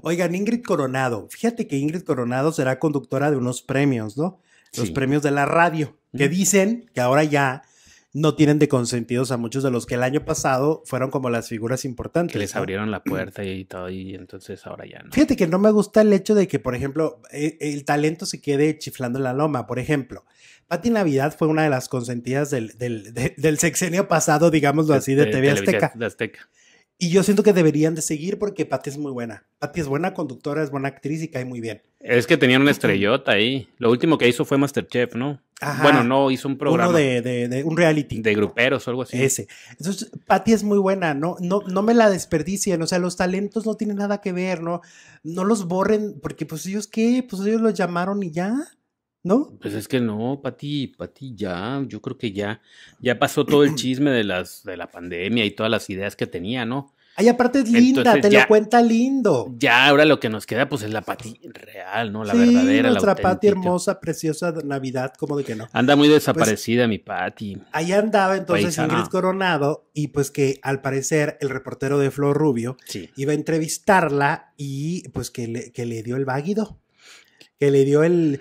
Oigan, Ingrid Coronado, fíjate que Ingrid Coronado será conductora de unos premios, ¿no? Los premios de la radio, que dicen que ahora ya no tienen de consentidos a muchos de los que el año pasado fueron como las figuras importantes. Que les abrieron la puerta y todo, y entonces ahora ya no. Fíjate que no me gusta el hecho de que, por ejemplo, eh, el, talento se quede chiflando en la loma. Por ejemplo, Pati Navidad fue una de las consentidas del, del, del, sexenio pasado, digámoslo así, de, de TV De Azteca. Y yo siento que deberían de seguir porque Patti es muy buena. Patti es buena conductora, es buena actriz y cae muy bien. Es que tenían una estrellota ahí. Lo último que hizo fue Masterchef, ¿no? Bueno, no, hizo un programa. Uno de, de, un reality. De gruperos o algo así. Ese. Entonces, Patty es muy buena, no, no, no me la desperdicien. O sea, los talentos no tienen nada que ver, ¿no? No los borren, porque pues ellos qué, pues ellos los llamaron y ya. ¿No? Pues es que no, Pati, Pati, ya, yo creo que ya, ya pasó todo el chisme de las, de la pandemia y todas las ideas que tenía, ¿no? Ay, aparte es linda, te cuenta lindo. Ya, ahora lo que nos queda, pues es la Pati real, ¿no? La verdadera. Nuestra Pati hermosa, preciosa Navidad, como de que no. Anda muy pues, desaparecida mi Pati. Ahí andaba entonces Ingrid Coronado, y pues que al parecer el reportero de Flor Rubio iba a entrevistarla y pues que le, dio el váguido. Que le dio el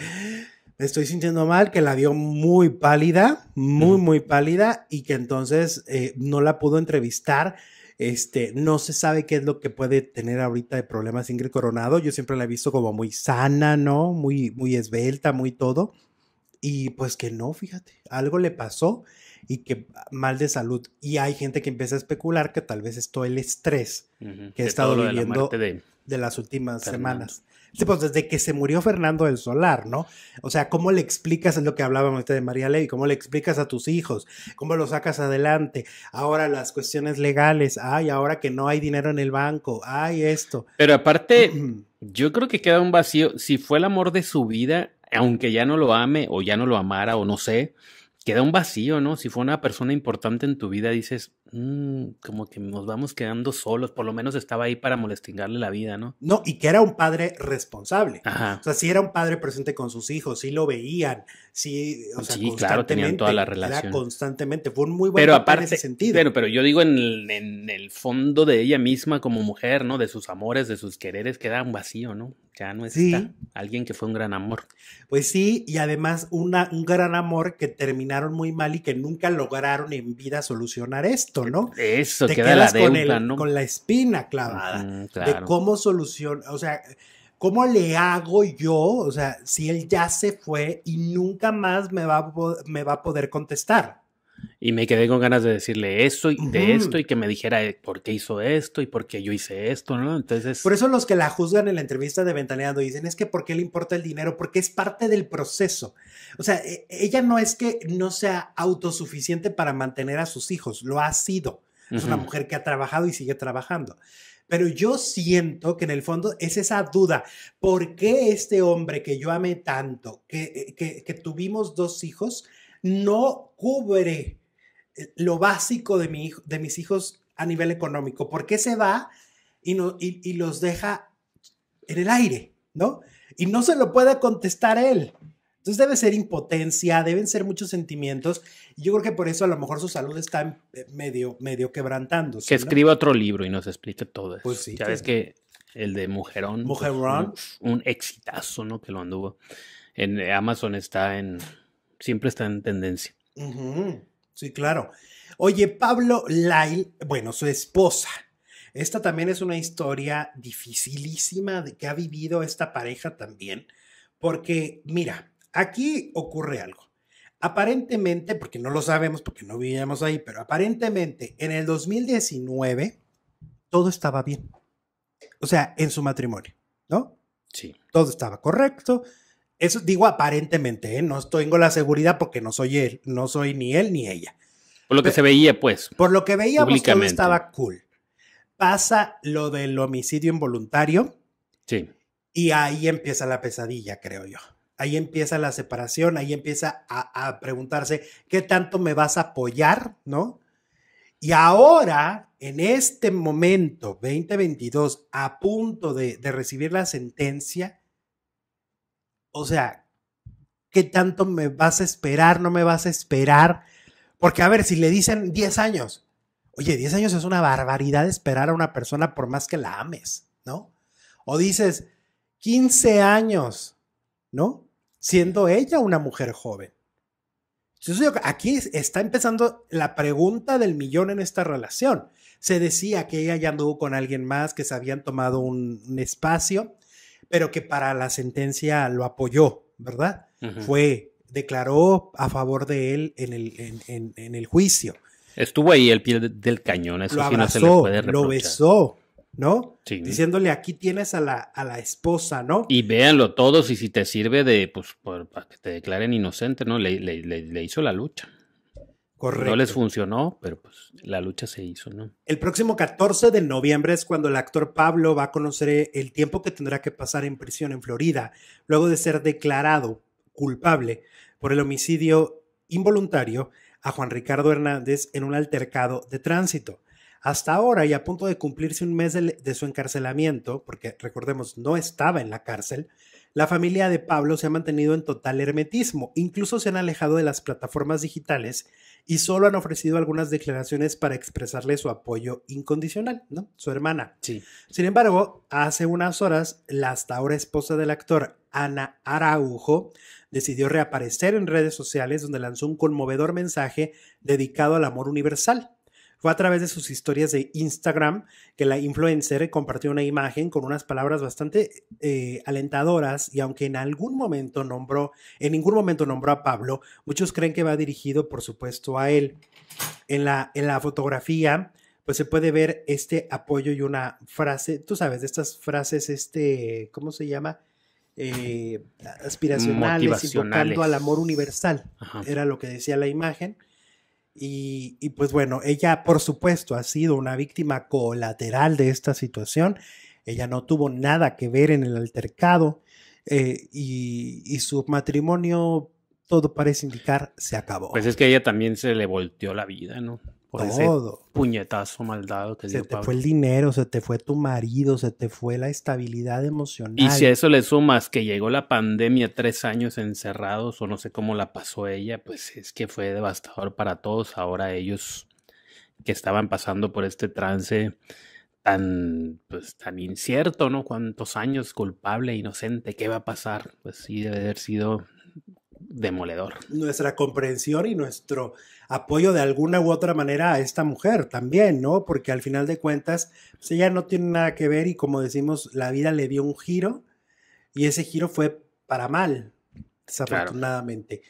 me estoy sintiendo mal, que la dio muy pálida, muy, muy pálida, y que entonces eh, no la pudo entrevistar este, no se sabe qué es lo que puede tener ahorita de problemas Ingrid Coronado. Yo siempre la he visto como muy sana, ¿no? Muy, muy esbelta, muy todo. Y pues que no, fíjate, algo le pasó y que mal de salud. Y hay gente que empieza a especular que tal vez es todo el estrés que he estado viviendo de, las últimas semanas. Pues, desde que se murió Fernando del Solar, ¿no? O sea, ¿cómo le explicas, en lo que hablábamos de María Ley, cómo le explicas a tus hijos, cómo lo sacas adelante, ahora las cuestiones legales, ay, ahora que no hay dinero en el banco, ay, esto. Pero aparte, yo creo que queda un vacío, si fue el amor de su vida, aunque ya no lo ame o ya no lo amara o no sé, queda un vacío, ¿no? Si fue una persona importante en tu vida, dices, Mm, como que nos vamos quedando solos, por lo menos estaba ahí para molestingarle la vida, ¿no? No, y que era un padre responsable. Ajá. O sea, sí era un padre presente con sus hijos, sí lo veían, sí, o sea, claro, tenían toda la relación. constantemente, fue un muy buen pero en ese sentido. Pero, pero yo digo en el, fondo de ella misma como mujer, ¿no? De sus amores, de sus quereres, queda un vacío, ¿no? Ya no está alguien que fue un gran amor. Pues sí, y además una, un gran amor que terminaron muy mal y que nunca lograron en vida solucionar esto. Eso, te con, con la espina clavada de cómo solucionar, o sea, ¿cómo le hago yo? O sea, si él ya se fue y nunca más me me va a poder contestar. Y me quedé con ganas de decirle esto y de esto y que me dijera eh, por qué hizo esto y por qué yo hice esto, ¿no? Entonces. Por eso los que la juzgan en la entrevista de Ventaneando dicen es que por qué le importa el dinero, porque es parte del proceso. O sea, e, ella no es que no sea autosuficiente para mantener a sus hijos, lo ha sido. Es una mujer que ha trabajado y sigue trabajando. Pero yo siento que en el fondo es esa duda. ¿Por qué este hombre que yo amé tanto, que, eh, que, que tuvimos dos hijos, no cubre eh, lo básico de, mi de mis hijos a nivel económico? ¿Por qué se va y, no, y, los deja en el aire? ¿No? Y no se lo puede contestar él. Entonces debe ser impotencia, deben ser muchos sentimientos. yo creo que por eso a lo mejor su salud está eh, medio, medio quebrantándose. Que escriba otro libro y nos explique todo eso. Pues Ya ves que el de Mujerón. Pues, Mujerón. un, exitazo, ¿no? Que lo anduvo. En eh, Amazon está en siempre está en tendencia. Sí, claro. Oye, Pablo Lyle, bueno, su esposa. Esta también es una historia dificilísima de que ha vivido esta pareja también, porque mira, aquí ocurre algo. Aparentemente, porque no lo sabemos, porque no vivíamos ahí, pero aparentemente en el 2019 todo estaba bien. O sea, en su matrimonio, ¿no? Sí. Todo estaba correcto, eso digo aparentemente, ¿eh? no tengo la seguridad porque no soy él, no soy ni él ni ella. Por lo que se veía, pues. Por lo que veía pues, todo estaba cool. Pasa lo del homicidio involuntario. Sí. Y ahí empieza la pesadilla, creo yo. Ahí empieza la separación, ahí empieza a, preguntarse qué tanto me vas a apoyar, ¿no? Y ahora, en este momento, 2022, a punto de recibir la sentencia, o sea, ¿qué tanto me vas a esperar? ¿No me vas a esperar? Porque, a ver, si le dicen 10 años, oye, 10 años es una barbaridad esperar a una persona por más que la ames, ¿no? O dices, 15 años, ¿no? Siendo ella una mujer joven. aquí está empezando la pregunta del millón en esta relación. Se decía que ella ya anduvo con alguien más, que se habían tomado un espacio pero que para la sentencia lo apoyó, ¿verdad? Fue, declaró a favor de él en el, en, el juicio. Estuvo ahí el pie del cañón, eso sí no se puede Lo besó, ¿no? Diciéndole, aquí tienes a la, a la esposa, ¿no? Y véanlo todos, y si te sirve de, pues, para que te declaren inocente, ¿no? le, le hizo la lucha. No les funcionó, pero pues la lucha se hizo, ¿no? El próximo 14 de noviembre es cuando el actor Pablo va a conocer eh, el tiempo que tendrá que pasar en prisión en Florida, luego de ser declarado culpable por el homicidio involuntario a Juan Ricardo Hernández en un altercado de tránsito. Hasta ahora y a punto de cumplirse un mes de, su encarcelamiento, porque recordemos no estaba en la cárcel, la familia de Pablo se ha mantenido en total hermetismo, incluso se han alejado de las plataformas digitales y solo han ofrecido algunas declaraciones para expresarle su apoyo incondicional, ¿no? Su hermana. Sí. Sin embargo, hace unas horas, la hasta ahora esposa del actor, Ana Araujo, decidió reaparecer en redes sociales donde lanzó un conmovedor mensaje dedicado al amor universal fue a través de sus historias de Instagram que la influencer compartió una imagen con unas palabras bastante eh, alentadoras y aunque en algún momento nombró, en ningún momento nombró a Pablo, muchos creen que va dirigido por supuesto a él. En la, en la fotografía pues se puede ver este apoyo y una frase, tú sabes, de estas frases, este, ¿cómo se llama? Eh, aspiracionales, invocando al amor universal, era lo que decía la imagen. Y, y, pues bueno, ella por supuesto ha sido una víctima colateral de esta situación. Ella no tuvo nada que ver en el altercado eh, y, y, su matrimonio, todo parece indicar, se acabó. Pues es que a ella también se le volteó la vida, ¿no? todo. puñetazo maldado se te fue el dinero, se te fue tu marido, se te fue la estabilidad emocional. Y si a eso le sumas que llegó la pandemia, tres años encerrados o no sé cómo la pasó ella, pues es que fue devastador para todos. Ahora ellos que estaban pasando por este trance tan, pues, tan incierto, ¿no? Cuántos años, culpable, inocente, ¿qué va a pasar? Pues sí, debe haber sido demoledor. Nuestra comprensión y nuestro apoyo de alguna u otra manera a esta mujer también, ¿no? Porque al final de cuentas, pues, ella no tiene nada que ver y como decimos, la vida le dio un giro y ese giro fue para mal, desafortunadamente.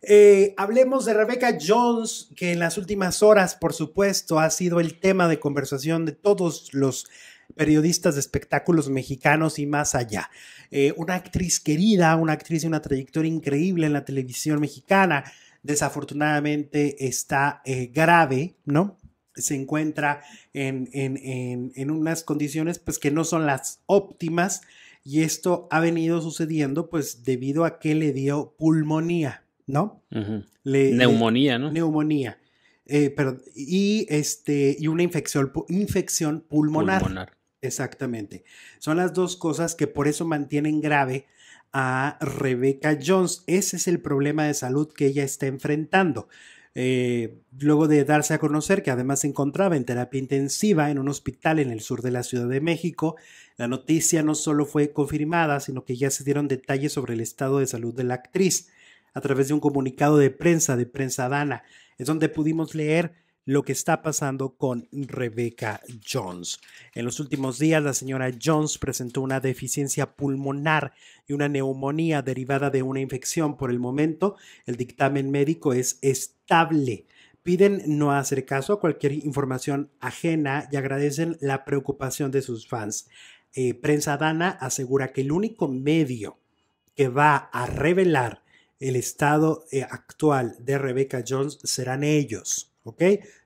Eh, hablemos de Rebecca Jones, que en las últimas horas, por supuesto, ha sido el tema de conversación de todos los periodistas de espectáculos mexicanos y más allá. Eh, una actriz querida, una actriz de una trayectoria increíble en la televisión mexicana, desafortunadamente está eh, grave, ¿no? Se encuentra en, unas condiciones pues que no son las óptimas y esto ha venido sucediendo pues debido a que le dio pulmonía, ¿no? neumonía, ¿no? Neumonía. Eh, y, este, y una infección, infección pulmonar. Exactamente. Son las dos cosas que por eso mantienen grave a Rebecca Jones. Ese es el problema de salud que ella está enfrentando. Eh, luego de darse a conocer que además se encontraba en terapia intensiva en un hospital en el sur de la Ciudad de México, la noticia no solo fue confirmada, sino que ya se dieron detalles sobre el estado de salud de la actriz a través de un comunicado de prensa de prensa dana. Es donde pudimos leer lo que está pasando con Rebecca Jones. En los últimos días, la señora Jones presentó una deficiencia pulmonar y una neumonía derivada de una infección. Por el momento, el dictamen médico es estable piden no hacer caso a cualquier información ajena y agradecen la preocupación de sus fans. Eh, prensa Dana asegura que el único medio que va a revelar el estado eh, actual de Rebecca Jones serán ellos.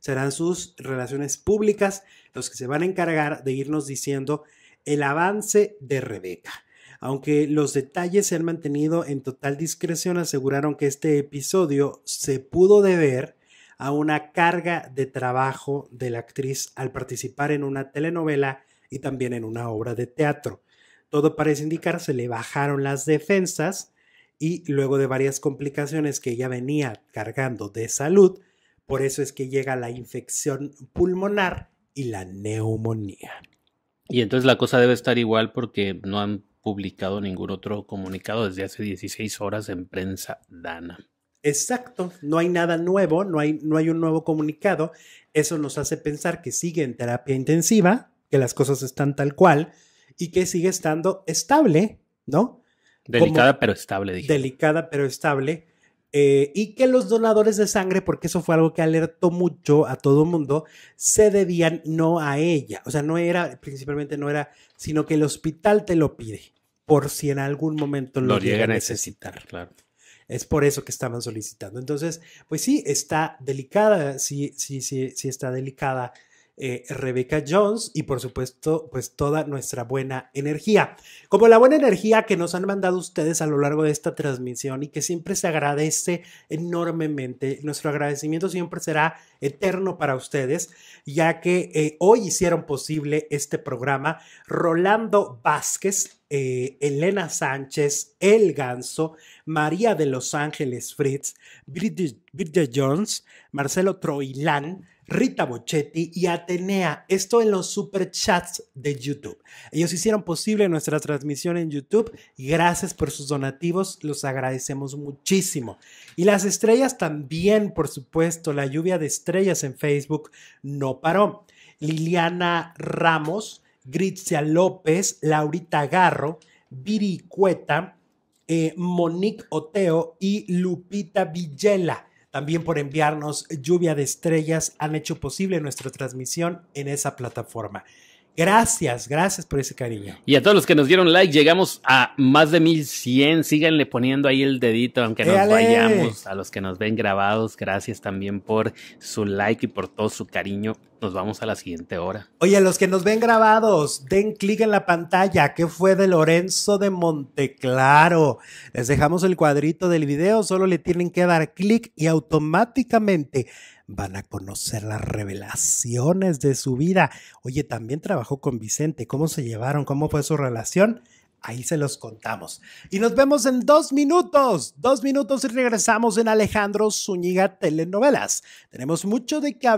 Serán sus relaciones públicas los que se van a encargar de irnos diciendo el avance de Rebeca. Aunque los detalles se han mantenido en total discreción, aseguraron que este episodio se pudo deber a una carga de trabajo de la actriz al participar en una telenovela y también en una obra de teatro. Todo parece indicar se le bajaron las defensas y luego de varias complicaciones que ella venía cargando de salud, por eso es que llega la infección pulmonar y la neumonía. Y entonces la cosa debe estar igual porque no han publicado ningún otro comunicado desde hace 16 horas en prensa dana. Exacto, no hay nada nuevo, no hay, no hay un nuevo comunicado. Eso nos hace pensar que sigue en terapia intensiva, que las cosas están tal cual y que sigue estando estable, ¿no? Delicada pero estable, dije. Delicada pero estable, eh, y que los donadores de sangre, porque eso fue algo que alertó mucho a todo mundo, se debían no a ella, o sea, no era, principalmente no era, sino que el hospital te lo pide, por si en algún momento lo, llegan llega a necesitar. Es por eso que estaban solicitando. Entonces, pues sí, está delicada, sí, sí, sí, sí está delicada Rebeca eh, Rebecca Jones y por supuesto pues toda nuestra buena energía. Como la buena energía que nos han mandado ustedes a lo largo de esta transmisión y que siempre se agradece enormemente. Nuestro agradecimiento siempre será eterno para ustedes ya que eh, hoy hicieron posible este programa Rolando Vázquez. Eh, Elena Sánchez, El Ganso, María de Los Ángeles Fritz, Jones, Marcelo Troilán, Rita Bochetti y Atenea. Esto en los superchats de YouTube. Ellos hicieron posible nuestra transmisión en YouTube. Gracias por sus donativos, los agradecemos muchísimo. Y las estrellas también, por supuesto, la lluvia de estrellas en Facebook no paró. Liliana Ramos, Gritzia López, Laurita Garro, Viri Cueta, eh, Monique Oteo y Lupita Villela también por enviarnos lluvia de estrellas, han hecho posible nuestra transmisión en esa plataforma. Gracias, gracias por ese cariño. Y a todos los que nos dieron like, llegamos a más de 1100. Síganle poniendo ahí el dedito, aunque nos vayamos. A los que nos ven grabados, gracias también por su like y por todo su cariño nos vamos a la siguiente hora. Oye, los que nos ven grabados, den clic en la pantalla. ¿Qué fue de Lorenzo de Monteclaro? Les dejamos el cuadrito del video, solo le tienen que dar clic y automáticamente van a conocer las revelaciones de su vida. Oye, también trabajó con Vicente. ¿Cómo se llevaron? ¿Cómo fue su relación? Ahí se los contamos. Y nos vemos en dos minutos. Dos minutos y regresamos en Alejandro Zúñiga Telenovelas. Tenemos mucho de qué hablar.